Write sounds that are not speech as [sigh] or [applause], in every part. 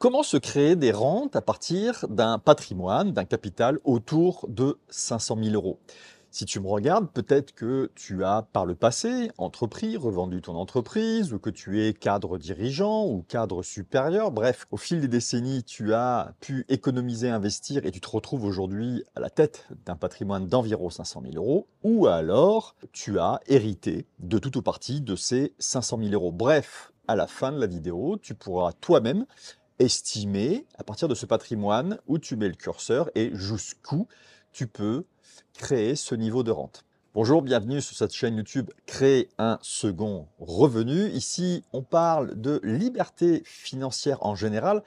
Comment se créer des rentes à partir d'un patrimoine, d'un capital autour de 500 000 euros si tu me regardes, peut-être que tu as par le passé entrepris, revendu ton entreprise, ou que tu es cadre dirigeant ou cadre supérieur. Bref, au fil des décennies, tu as pu économiser, investir et tu te retrouves aujourd'hui à la tête d'un patrimoine d'environ 500 000 euros. Ou alors, tu as hérité de toute ou partie de ces 500 000 euros. Bref, à la fin de la vidéo, tu pourras toi-même estimer à partir de ce patrimoine où tu mets le curseur et jusqu'où tu peux créer ce niveau de rente. Bonjour, bienvenue sur cette chaîne YouTube Créer un second revenu. Ici, on parle de liberté financière en général,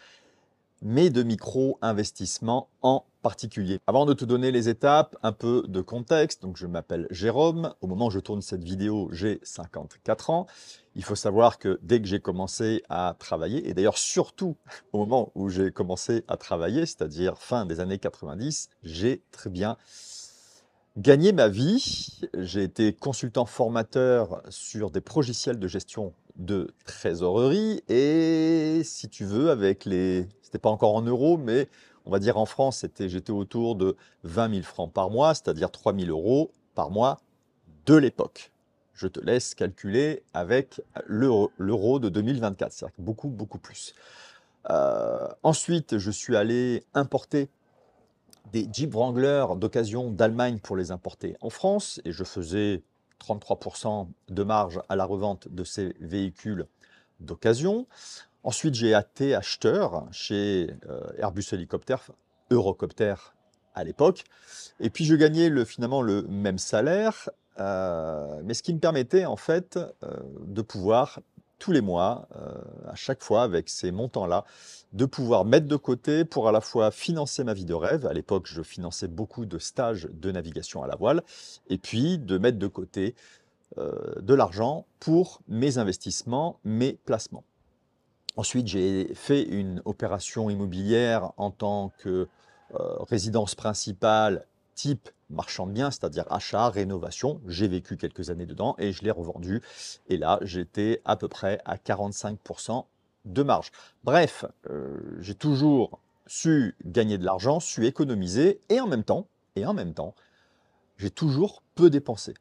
mais de micro-investissement en particulier. Avant de te donner les étapes, un peu de contexte. Donc, je m'appelle Jérôme. Au moment où je tourne cette vidéo, j'ai 54 ans. Il faut savoir que dès que j'ai commencé à travailler, et d'ailleurs surtout au moment où j'ai commencé à travailler, c'est-à-dire fin des années 90, j'ai très bien gagné ma vie. J'ai été consultant formateur sur des progiciels de gestion de trésorerie et si tu veux, avec les... C'était pas encore en euros, mais on va dire en France, j'étais autour de 20 000 francs par mois, c'est-à-dire 3 000 euros par mois de l'époque. Je te laisse calculer avec l'euro de 2024, c'est-à-dire beaucoup, beaucoup plus. Euh, ensuite, je suis allé importer des Jeep Wrangler d'occasion d'Allemagne pour les importer en France, et je faisais 33% de marge à la revente de ces véhicules d'occasion. Ensuite, j'ai été acheteur chez euh, Airbus Helicopter, Eurocopter à l'époque. Et puis, je gagnais le, finalement le même salaire, euh, mais ce qui me permettait en fait euh, de pouvoir tous les mois, à chaque fois avec ces montants-là, de pouvoir mettre de côté pour à la fois financer ma vie de rêve. À l'époque, je finançais beaucoup de stages de navigation à la voile, et puis de mettre de côté de l'argent pour mes investissements, mes placements. Ensuite, j'ai fait une opération immobilière en tant que euh, résidence principale type marchand de biens, c'est-à-dire achat, rénovation. J'ai vécu quelques années dedans et je l'ai revendu. Et là, j'étais à peu près à 45% de marge. Bref, euh, j'ai toujours su gagner de l'argent, su économiser et en même temps, et en même temps, j'ai toujours peu dépensé.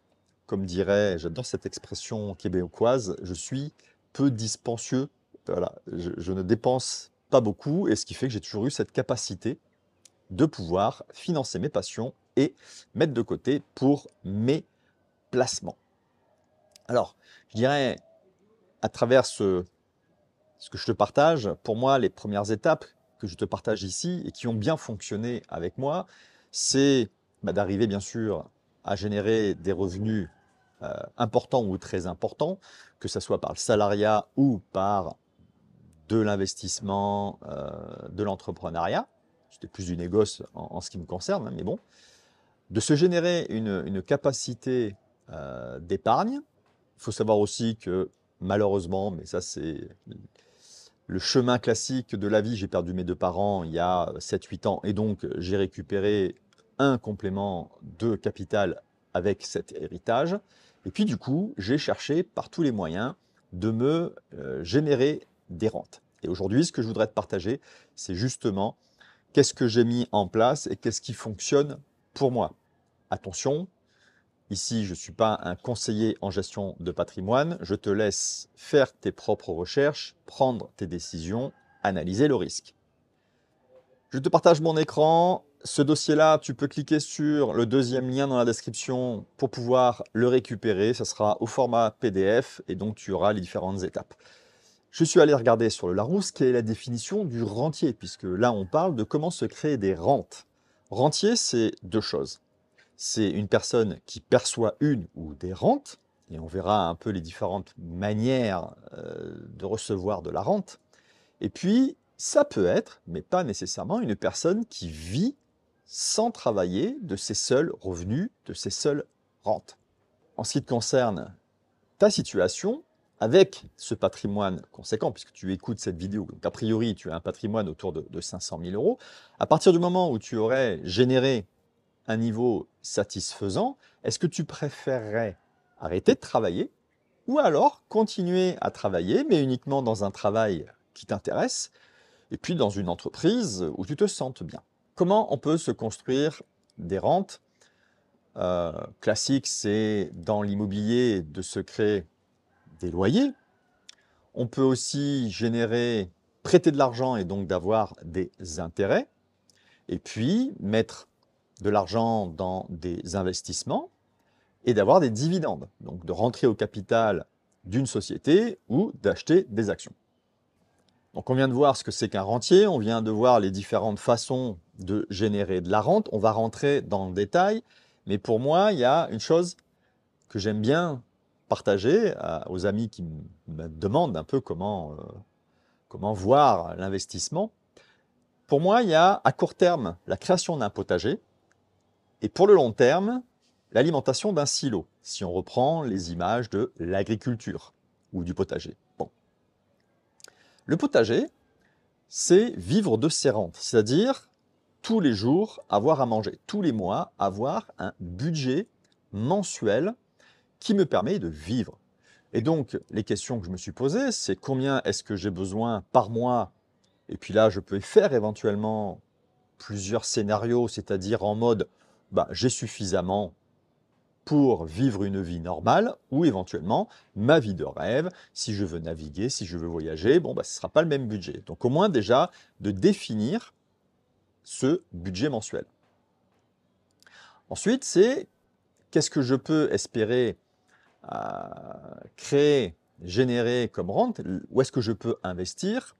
Comme dirait, j'adore cette expression québécoise, je suis peu dispensieux voilà, je, ne dépense pas beaucoup et ce qui fait que j'ai toujours eu cette capacité de pouvoir financer mes passions et mettre de côté pour mes placements. Alors, je dirais, à travers ce, ce que je te partage, pour moi, les premières étapes que je te partage ici et qui ont bien fonctionné avec moi, c'est bah, d'arriver bien sûr à générer des revenus euh, importants ou très importants, que ce soit par le salariat ou par de l'investissement, euh, de l'entrepreneuriat. C'était plus du négoce en, ce qui me concerne, hein, mais bon. De se générer une, capacité euh, d'épargne. Il faut savoir aussi que malheureusement, mais ça c'est le chemin classique de la vie, j'ai perdu mes deux parents il y a 7-8 ans et donc j'ai récupéré un complément de capital avec cet héritage. Et puis du coup, j'ai cherché par tous les moyens de me euh, générer des Et aujourd'hui, ce que je voudrais te partager, c'est justement qu'est-ce que j'ai mis en place et qu'est-ce qui fonctionne pour moi. Attention, ici, je ne suis pas un conseiller en gestion de patrimoine. Je te laisse faire tes propres recherches, prendre tes décisions, analyser le risque. Je te partage mon écran. Ce dossier-là, tu peux cliquer sur le deuxième lien dans la description pour pouvoir le récupérer. ce sera au format PDF et donc tu auras les différentes étapes. Je suis allé regarder sur le Larousse quelle est la définition du rentier, puisque là on parle de comment se créer des rentes. Rentier, c'est deux choses. C'est une personne qui perçoit une ou des rentes, et on verra un peu les différentes manières euh, de recevoir de la rente. Et puis, ça peut être, mais pas nécessairement, une personne qui vit sans travailler de ses seuls revenus, de ses seules rentes. En ce qui te concerne ta situation, avec ce patrimoine conséquent, puisque tu écoutes cette vidéo, donc a priori tu as un patrimoine autour de, 500 000 euros, à partir du moment où tu aurais généré un niveau satisfaisant, est-ce que tu préférerais arrêter de travailler ou alors continuer à travailler, mais uniquement dans un travail qui t'intéresse, et puis dans une entreprise où tu te sens bien Comment on peut se construire des rentes euh, Classique, c'est dans l'immobilier de se créer des loyers. On peut aussi générer, prêter de l'argent et donc d'avoir des intérêts. Et puis, mettre de l'argent dans des investissements et d'avoir des dividendes, donc de rentrer au capital d'une société ou d'acheter des actions. Donc on vient de voir ce que c'est qu'un rentier, on vient de voir les différentes façons de générer de la rente, on va rentrer dans le détail, mais pour moi, il y a une chose que j'aime bien partager aux amis qui me demandent un peu comment, euh, comment voir l'investissement. Pour moi, il y a à court terme la création d'un potager et pour le long terme, l'alimentation d'un silo, si on reprend les images de l'agriculture ou du potager. Bon. Le potager, c'est vivre de ses rentes, c'est-à-dire tous les jours avoir à manger, tous les mois avoir un budget mensuel qui me permet de vivre. Et donc, les questions que je me suis posées, c'est combien est-ce que j'ai besoin par mois Et puis là, je peux faire éventuellement plusieurs scénarios, c'est-à-dire en mode, bah, j'ai suffisamment pour vivre une vie normale ou éventuellement ma vie de rêve. Si je veux naviguer, si je veux voyager, bon, bah, ce ne sera pas le même budget. Donc au moins déjà de définir ce budget mensuel. Ensuite, c'est qu'est-ce que je peux espérer à créer, générer comme rente, où est-ce que je peux investir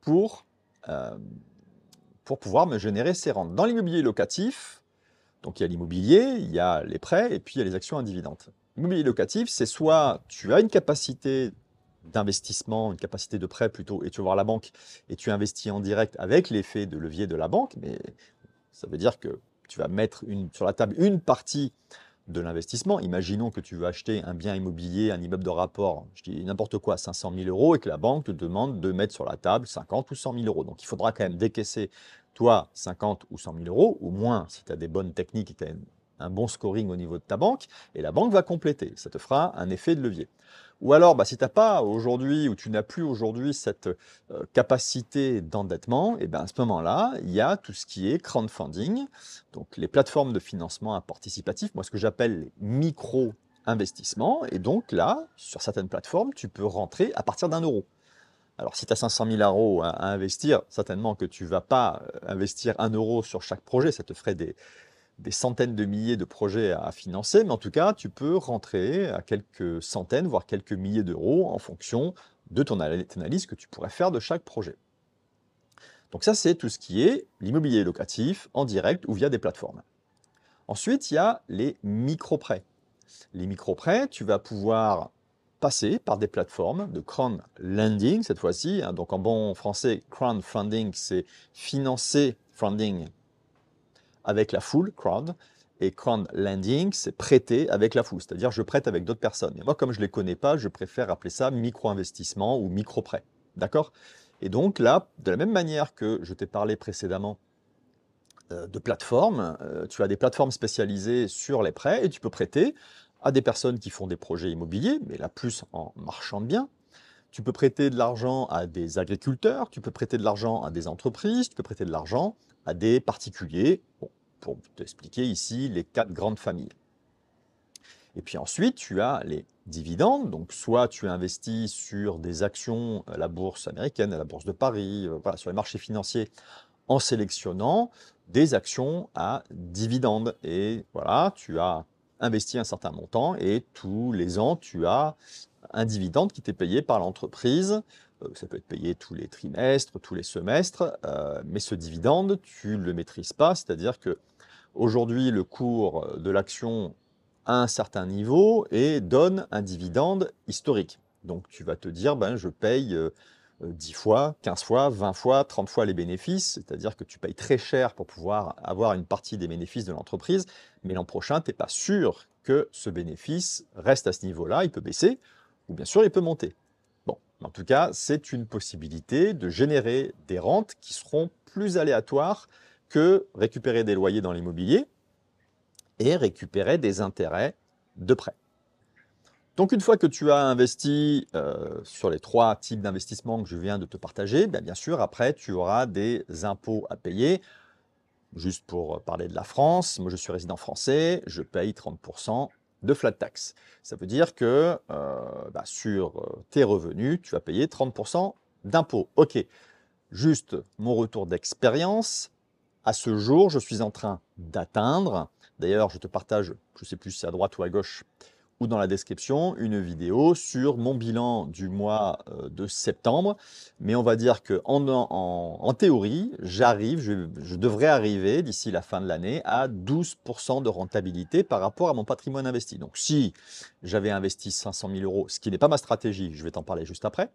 pour, euh, pour pouvoir me générer ces rentes. Dans l'immobilier locatif, donc il y a l'immobilier, il y a les prêts et puis il y a les actions dividendes L'immobilier locatif, c'est soit tu as une capacité d'investissement, une capacité de prêt plutôt, et tu vas voir la banque et tu investis en direct avec l'effet de levier de la banque, mais ça veut dire que tu vas mettre une, sur la table une partie de l'investissement. Imaginons que tu veux acheter un bien immobilier, un immeuble de rapport, je dis n'importe quoi, 500 000 euros, et que la banque te demande de mettre sur la table 50 ou 100 000 euros. Donc il faudra quand même décaisser, toi, 50 ou 100 000 euros, au moins si tu as des bonnes techniques et tu as un bon scoring au niveau de ta banque, et la banque va compléter. Ça te fera un effet de levier. Ou alors, bah, si tu n'as pas aujourd'hui, ou tu n'as plus aujourd'hui cette euh, capacité d'endettement, et eh bien à ce moment-là, il y a tout ce qui est crowdfunding, donc les plateformes de financement participatif, moi ce que j'appelle micro investissement Et donc là, sur certaines plateformes, tu peux rentrer à partir d'un euro. Alors, si tu as 500 000 euros à, investir, certainement que tu ne vas pas euh, investir un euro sur chaque projet, ça te ferait des, des centaines de milliers de projets à financer, mais en tout cas, tu peux rentrer à quelques centaines, voire quelques milliers d'euros en fonction de ton analyse que tu pourrais faire de chaque projet. Donc ça, c'est tout ce qui est l'immobilier locatif en direct ou via des plateformes. Ensuite, il y a les micro-prêts. Les micro-prêts, tu vas pouvoir passer par des plateformes de crowdlending cette fois-ci. Hein, donc en bon français, crowdfunding, c'est financer, funding, avec la foule, crowd, et crowd lending, c'est prêter avec la foule, c'est-à-dire je prête avec d'autres personnes. Et moi, comme je ne les connais pas, je préfère appeler ça micro-investissement ou micro-prêt. D'accord Et donc là, de la même manière que je t'ai parlé précédemment euh, de plateformes, euh, tu as des plateformes spécialisées sur les prêts et tu peux prêter à des personnes qui font des projets immobiliers, mais là plus en marchant de biens, tu peux prêter de l'argent à des agriculteurs, tu peux prêter de l'argent à des entreprises, tu peux prêter de l'argent à des particuliers. pour t'expliquer ici les quatre grandes familles. Et puis ensuite, tu as les dividendes. Donc, soit tu investis sur des actions à la bourse américaine, à la bourse de Paris, euh, voilà, sur les marchés financiers, en sélectionnant des actions à dividendes. Et voilà, tu as investi un certain montant et tous les ans, tu as un dividende qui t'est payé par l'entreprise. Euh, ça peut être payé tous les trimestres, tous les semestres, euh, mais ce dividende, tu ne le maîtrises pas. C'est-à-dire que aujourd'hui, le cours de l'action a un certain niveau et donne un dividende historique. Donc tu vas te dire, ben, je paye 10 euh, fois, 15 fois, 20 fois, 30 fois les bénéfices, c'est-à-dire que tu payes très cher pour pouvoir avoir une partie des bénéfices de l'entreprise, mais l'an prochain, tu n'es pas sûr que ce bénéfice reste à ce niveau-là, il peut baisser, ou bien sûr, il peut monter. Bon, en tout cas, c'est une possibilité de générer des rentes qui seront plus aléatoires que récupérer des loyers dans l'immobilier et récupérer des intérêts de prêt. Donc une fois que tu as investi euh, sur les trois types d'investissement que je viens de te partager, bien, bien, sûr, après, tu auras des impôts à payer. Juste pour parler de la France, moi je suis résident français, je paye 30% de flat tax. Ça veut dire que euh, bah, sur euh, tes revenus, tu vas payer 30% d'impôts. Ok, juste mon retour d'expérience. À ce jour, je suis en train d'atteindre. D'ailleurs, je te partage, je ne sais plus si à droite ou à gauche, ou dans la description une vidéo sur mon bilan du mois euh, de septembre. Mais on va dire que en, théorie, j'arrive, je, devrais arriver d'ici la fin de l'année à 12% de rentabilité par rapport à mon patrimoine investi. Donc si j'avais investi 500 000 euros, ce qui n'est pas ma stratégie, je vais t'en parler juste après,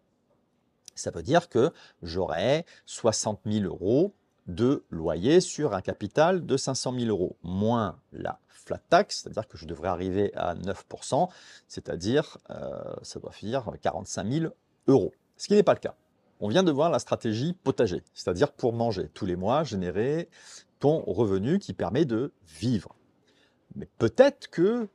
ça veut dire que j'aurais 60 000 euros de loyer sur un capital de 500 000 euros, moins la la taxe, c'est-à-dire que je devrais arriver à 9%, c'est-à-dire euh, ça doit finir 45 000 euros, ce qui n'est pas le cas. On vient de voir la stratégie potager, c'est-à-dire pour manger tous les mois, générer ton revenu qui permet de vivre. Mais peut-être que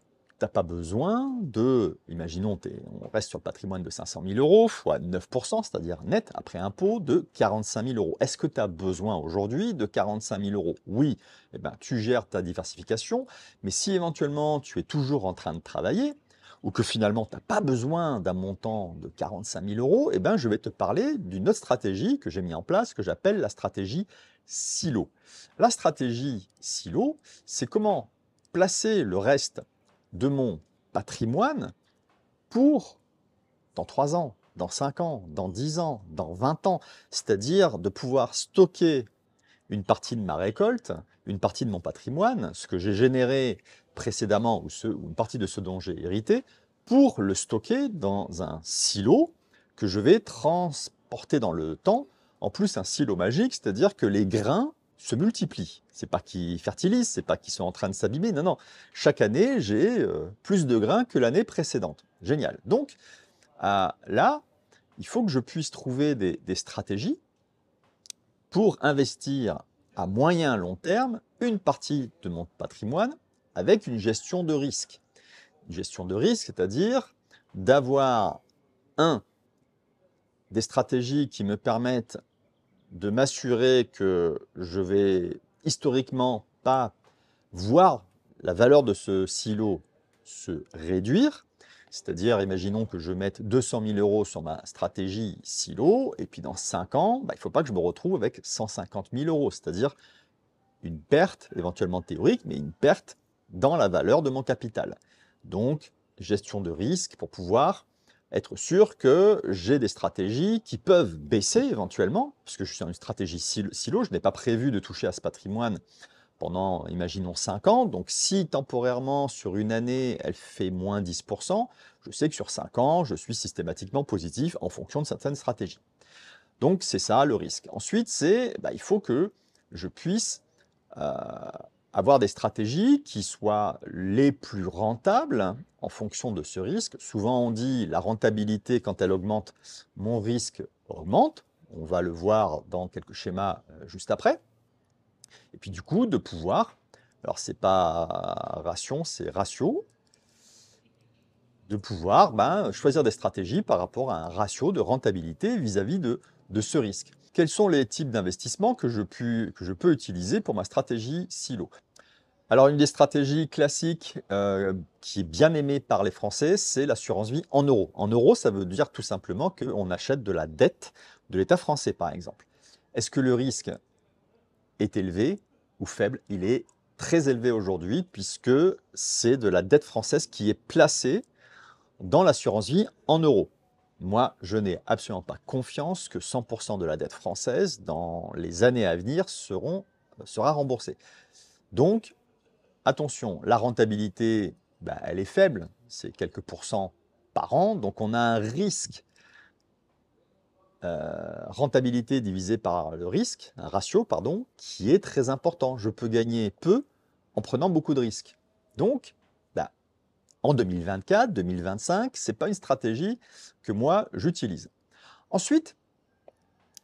pas besoin de, imaginons, on reste sur le patrimoine de 500 000 euros, fois 9%, c'est-à-dire net après impôt, de 45 000 euros. Est-ce que tu as besoin aujourd'hui de 45 000 euros Oui, et eh ben, tu gères ta diversification, mais si éventuellement tu es toujours en train de travailler, ou que finalement tu n'as pas besoin d'un montant de 45 000 euros, eh ben, je vais te parler d'une autre stratégie que j'ai mis en place, que j'appelle la stratégie silo. La stratégie silo, c'est comment placer le reste de mon patrimoine pour, dans 3 ans, dans 5 ans, dans 10 ans, dans 20 ans, c'est-à-dire de pouvoir stocker une partie de ma récolte, une partie de mon patrimoine, ce que j'ai généré précédemment ou, ou, une partie de ce dont j'ai hérité, pour le stocker dans un silo que je vais transporter dans le temps. En plus, un silo magique, c'est-à-dire que les grains se multiplient. C'est pas qu'ils fertilisent, c'est pas qu'ils sont en train de s'abîmer. Non, non. Chaque année, j'ai euh, plus de grains que l'année précédente. Génial. Donc euh, là, il faut que je puisse trouver des, stratégies pour investir à moyen long terme une partie de mon patrimoine avec une gestion de risque. Une gestion de risque, c'est-à-dire d'avoir un des stratégies qui me permettent de m'assurer que je vais historiquement pas voir la valeur de ce silo se réduire, c'est-à-dire, imaginons que je mette 200 000 euros sur ma stratégie silo, et puis dans 5 ans, bah, il ne faut pas que je me retrouve avec 150 000 euros, c'est-à-dire une perte éventuellement théorique, mais une perte dans la valeur de mon capital. Donc, gestion de risque pour pouvoir être sûr que j'ai des stratégies qui peuvent baisser éventuellement, parce que je suis sur une stratégie silo, je n'ai pas prévu de toucher à ce patrimoine pendant, imaginons, 5 ans. Donc si temporairement, sur une année, elle fait moins 10%, je sais que sur 5 ans, je suis systématiquement positif en fonction de certaines stratégies. Donc c'est ça le risque. Ensuite, c'est bah, il faut que je puisse euh, avoir des stratégies qui soient les plus rentables en fonction de ce risque. Souvent, on dit la rentabilité, quand elle augmente, mon risque augmente. On va le voir dans quelques schémas euh, juste après. Et puis, du coup, de pouvoir, alors c'est pas ration, c'est ratio, de pouvoir ben, choisir des stratégies par rapport à un ratio de rentabilité vis-à-vis de ce risque quels sont les types d'investissements que, je peux utiliser pour ma stratégie silo. Alors une des stratégies classiques euh, qui est bien aimée par les Français, c'est l'assurance vie en euros. En euros, ça veut dire tout simplement qu'on achète de la dette de l'État français, par exemple. Est-ce que le risque est élevé ou faible Il est très élevé aujourd'hui puisque c'est de la dette française qui est placée dans l'assurance vie en euros. Moi, je n'ai absolument pas confiance que 100% de la dette française dans les années à venir seront, euh, sera remboursée. Donc, attention, la rentabilité, bah, elle est faible, c'est quelques pourcents par an, donc on a un risque euh, rentabilité divisé par le risque, un ratio, pardon, qui est très important. Je peux gagner peu en prenant beaucoup de risques. Donc, en 2024, 2025. Ce n'est pas une stratégie que moi, j'utilise. Ensuite,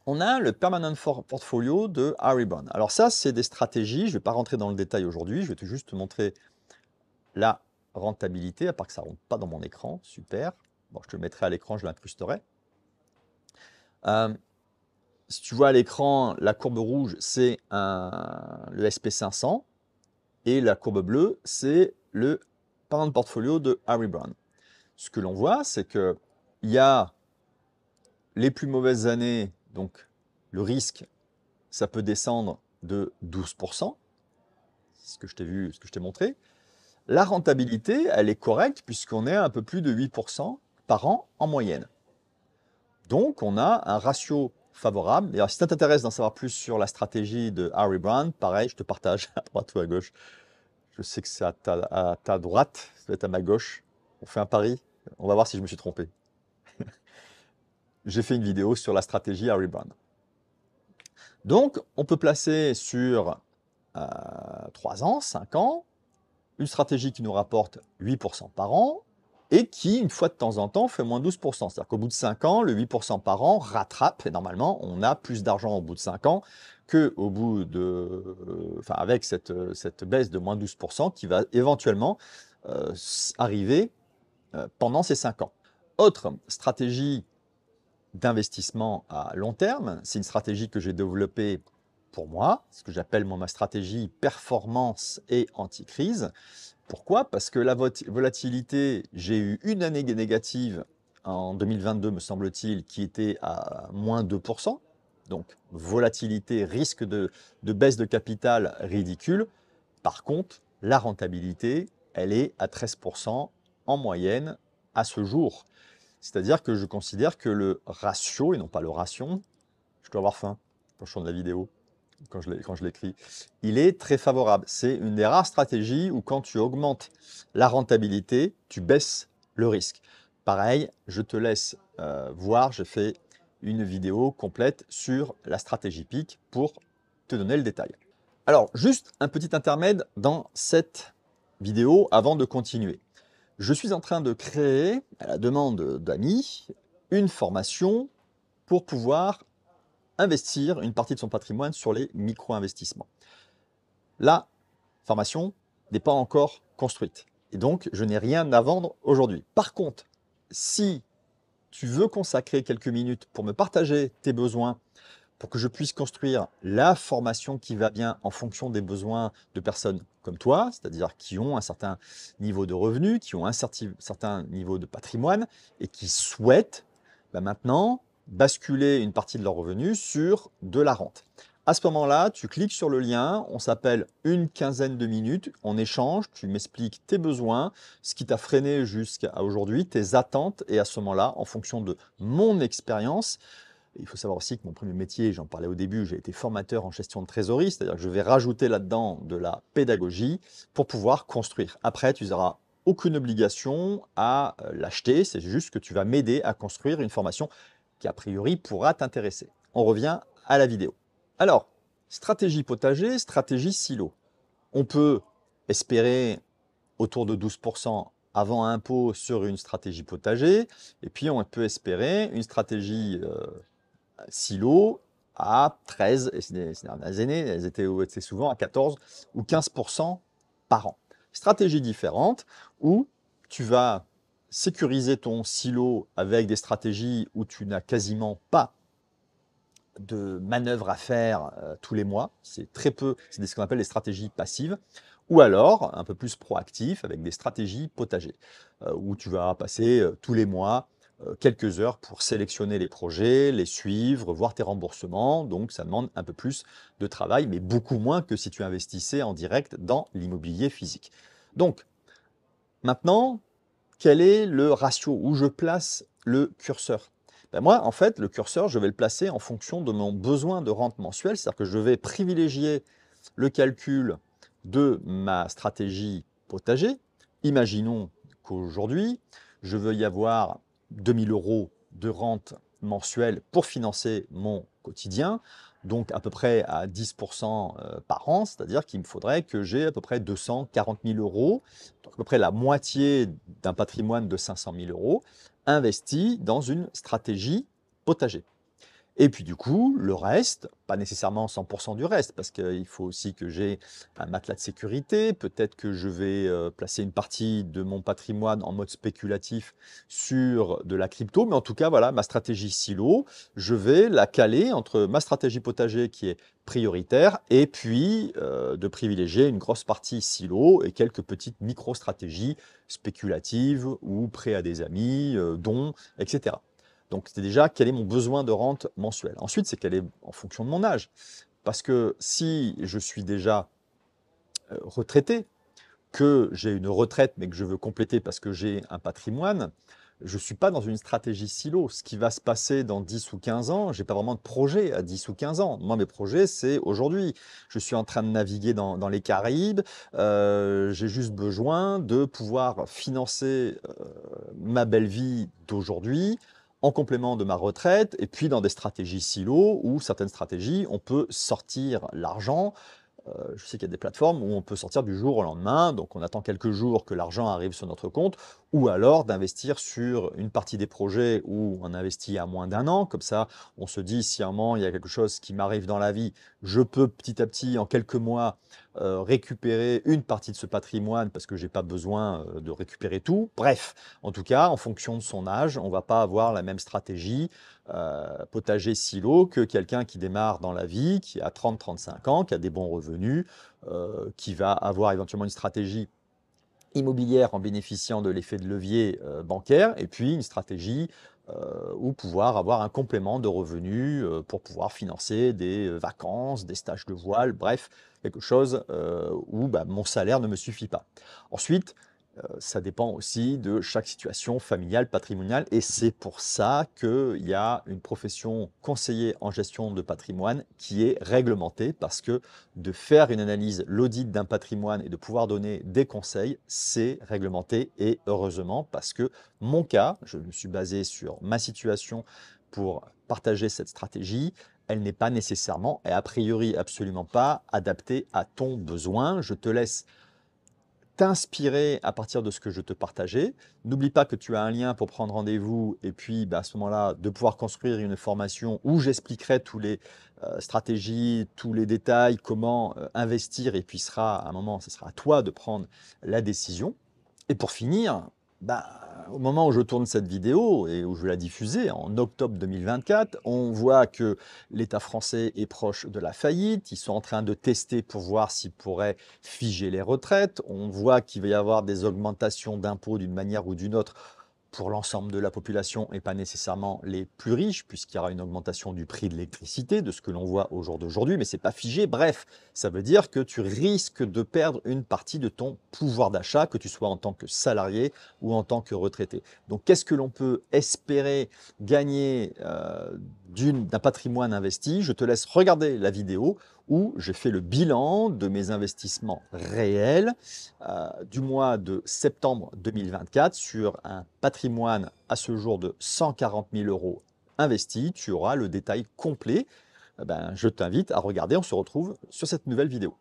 on a le Permanent Portfolio de Harry Bond. Alors ça, c'est des stratégies, je ne vais pas rentrer dans le détail aujourd'hui, je vais juste montrer la rentabilité, à part que ça ne rentre pas dans mon écran, super. Bon, je te le mettrai à l'écran, je l'incrusterai. Euh, si tu vois à l'écran, la courbe rouge, c'est le SP500 et la courbe bleue, c'est le par un portfolio de Harry Brown. Ce que l'on voit, c'est qu'il y a les plus mauvaises années, donc le risque, ça peut descendre de 12%, ce que je t'ai vu, ce que je t'ai montré. La rentabilité, elle est correcte puisqu'on est un peu plus de 8% par an en moyenne. Donc, on a un ratio favorable. D'ailleurs, si ça t'intéresse d'en savoir plus sur la stratégie de Harry Brown, pareil, je te partage [laughs] à droite ou à gauche je sais que c'est à, ta, droite, ça doit être à ma gauche. On fait un pari. On va voir si je me suis trompé. [laughs] J'ai fait une vidéo sur la stratégie Harry rebrand. Donc, on peut placer sur 3 euh, ans, 5 ans, une stratégie qui nous rapporte 8% par an et qui, une fois de temps en temps, fait moins 12%. C'est-à-dire qu'au bout de 5 ans, le 8% par an rattrape, et normalement, on a plus d'argent au bout de 5 ans que bout de... Euh, avec euh, cette, baisse de moins 12% qui va éventuellement euh, arriver pendant ces 5 ans. Autre stratégie d'investissement à long terme, c'est une stratégie que j'ai développée pour moi, ce que j'appelle ma stratégie performance et anti-crise. Pourquoi Parce que la volatilité, j'ai eu une année négative en 2022, me semble-t-il, qui était à moins 2%. Donc, volatilité, risque de, baisse de capital ridicule. Par contre, la rentabilité, elle est à 13% en moyenne à ce jour. C'est-à-dire que je considère que le ratio, et non pas le ration, je dois avoir faim Prochain de la vidéo quand je l'écris, il est très favorable. C'est une des rares stratégies où quand tu augmentes la rentabilité, tu baisses le risque. Pareil, je te laisse euh, voir, je fais une vidéo complète sur la stratégie PIC pour te donner le détail. Alors, juste un petit intermède dans cette vidéo avant de continuer. Je suis en train de créer, à la demande d'amis, une formation pour pouvoir investir une partie de son patrimoine sur les micro-investissements. La formation n'est pas encore construite. Et donc, je n'ai rien à vendre aujourd'hui. Par contre, si tu veux consacrer quelques minutes pour me partager tes besoins, pour que je puisse construire la formation qui va bien en fonction des besoins de personnes comme toi, c'est-à-dire qui ont un certain niveau de revenus, qui ont un certain niveau de patrimoine et qui souhaitent bah, maintenant basculer une partie de leurs revenus sur de la rente. À ce moment-là, tu cliques sur le lien, on s'appelle une quinzaine de minutes, on échange, tu m'expliques tes besoins, ce qui t'a freiné jusqu'à aujourd'hui, tes attentes, et à ce moment-là, en fonction de mon expérience, il faut savoir aussi que mon premier métier, j'en parlais au début, j'ai été formateur en gestion de trésorerie, c'est-à-dire que je vais rajouter là-dedans de la pédagogie pour pouvoir construire. Après, tu n'auras aucune obligation à euh, l'acheter, c'est juste que tu vas m'aider à construire une formation qui a priori pourra t'intéresser. On revient à la vidéo. Alors, stratégie potager, stratégie silo. On peut espérer autour de 12% avant impôt sur une stratégie potager, et puis on peut espérer une stratégie euh, silo à 13, et c'est dernières années, elles étaient souvent à 14 ou 15% par an. Stratégie différente où tu vas sécuriser ton silo avec des stratégies où tu n'as quasiment pas de manœuvres à faire euh, tous les mois, c'est très peu, c'est ce qu'on appelle les stratégies passives, ou alors un peu plus proactif avec des stratégies potagers, euh, où tu vas passer euh, tous les mois quelques heures pour sélectionner les projets, les suivre, voir tes remboursements. Donc, ça demande un peu plus de travail, mais beaucoup moins que si tu investissais en direct dans l'immobilier physique. Donc, maintenant, quel est le ratio où je place le curseur ben moi, en fait, le curseur, je vais le placer en fonction de mon besoin de rente mensuelle, c'est-à-dire que je vais privilégier le calcul de ma stratégie potager. Imaginons qu'aujourd'hui, je veux y avoir 2000 euros de rente mensuelle pour financer mon quotidien donc à peu près à 10% euh, par an, c'est-à-dire qu'il me faudrait que j'ai à peu près 240 000 euros, donc à peu près la moitié d'un patrimoine de 500 000 euros, investi dans une stratégie potager. Et puis du coup, le reste, pas nécessairement 100% du reste, parce qu'il faut aussi que j'ai un matelas de sécurité, peut-être que je vais euh, placer une partie de mon patrimoine en mode spéculatif sur de la crypto, mais en tout cas, voilà, ma stratégie silo, je vais la caler entre ma stratégie potager qui est prioritaire et puis euh, de privilégier une grosse partie silo et quelques petites micro-stratégies spéculatives ou prêts à des amis, euh, dons, etc. Donc c'est déjà quel est mon besoin de rente mensuelle. Ensuite, c'est qu'elle est en fonction de mon âge. Parce que si je suis déjà euh, retraité, que j'ai une retraite mais que je veux compléter parce que j'ai un patrimoine, je ne suis pas dans une stratégie silo. Ce qui va se passer dans 10 ou 15 ans, je n'ai pas vraiment de projet à 10 ou 15 ans. Moi, mes projets, c'est aujourd'hui. Je suis en train de naviguer dans, les Caraïbes. Euh, j'ai juste besoin de pouvoir financer euh, ma belle vie d'aujourd'hui en complément de ma retraite, et puis dans des stratégies silo où certaines stratégies, on peut sortir l'argent. Euh, je sais qu'il y a des plateformes où on peut sortir du jour au lendemain, donc on attend quelques jours que l'argent arrive sur notre compte, ou alors d'investir sur une partie des projets où on investit à moins d'un an. Comme ça, on se dit, si un moment il y a quelque chose qui m'arrive dans la vie, je peux petit à petit, en quelques mois, euh, récupérer une partie de ce patrimoine parce que je n'ai pas besoin euh, de récupérer tout. Bref, en tout cas, en fonction de son âge, on va pas avoir la même stratégie euh, potager silo que quelqu'un qui démarre dans la vie, qui a 30-35 ans, qui a des bons revenus, qui va avoir éventuellement une stratégie immobilière en bénéficiant de l'effet de levier bancaire, et puis une stratégie euh, ou pouvoir avoir un complément de revenus euh, pour pouvoir financer des euh, vacances, des stages de voile, bref, quelque chose où bah, mon salaire ne me suffit pas. Ensuite, euh, ça dépend aussi de chaque situation familiale, patrimoniale, et c'est pour ça qu'il y a une profession conseillée en gestion de patrimoine qui est réglementée, parce que de faire une analyse, l'audit d'un patrimoine et de pouvoir donner des conseils, c'est réglementé, et heureusement, parce que mon cas, je me suis basé sur ma situation pour partager cette stratégie, elle n'est pas nécessairement, et a priori absolument pas, adaptée à ton besoin. Je te laisse t'inspirer à partir de ce que je te partageais. N'oublie pas que tu as un lien pour prendre rendez-vous et puis bah, à ce moment-là de pouvoir construire une formation où j'expliquerai tous les euh, stratégies, tous les détails, comment euh, investir et puis sera à un moment, ce sera à toi de prendre la décision. Et pour finir, bah, au moment où je tourne cette vidéo et où je vais la diffuser, en octobre 2024, on voit que l'État français est proche de la faillite. Ils sont en train de tester pour voir s'ils pourraient figer les retraites. On voit qu'il va y avoir des augmentations d'impôts d'une manière ou d'une autre pour l'ensemble de la population et pas nécessairement les plus riches, puisqu'il y aura une augmentation du prix de l'électricité, de ce que l'on voit au jour d'aujourd'hui, mais ce n'est pas figé. Bref, ça veut dire que tu risques de perdre une partie de ton pouvoir d'achat, que tu sois en tant que salarié ou en tant que retraité. Donc, qu'est-ce que l'on peut espérer gagner euh, d'un patrimoine investi Je te laisse regarder la vidéo où j'ai fait le bilan de mes investissements réels euh, du mois de septembre 2024 sur un patrimoine à ce jour de 140 000 euros investis. Tu auras le détail complet. Eh ben, je t'invite à regarder, on se retrouve sur cette nouvelle vidéo.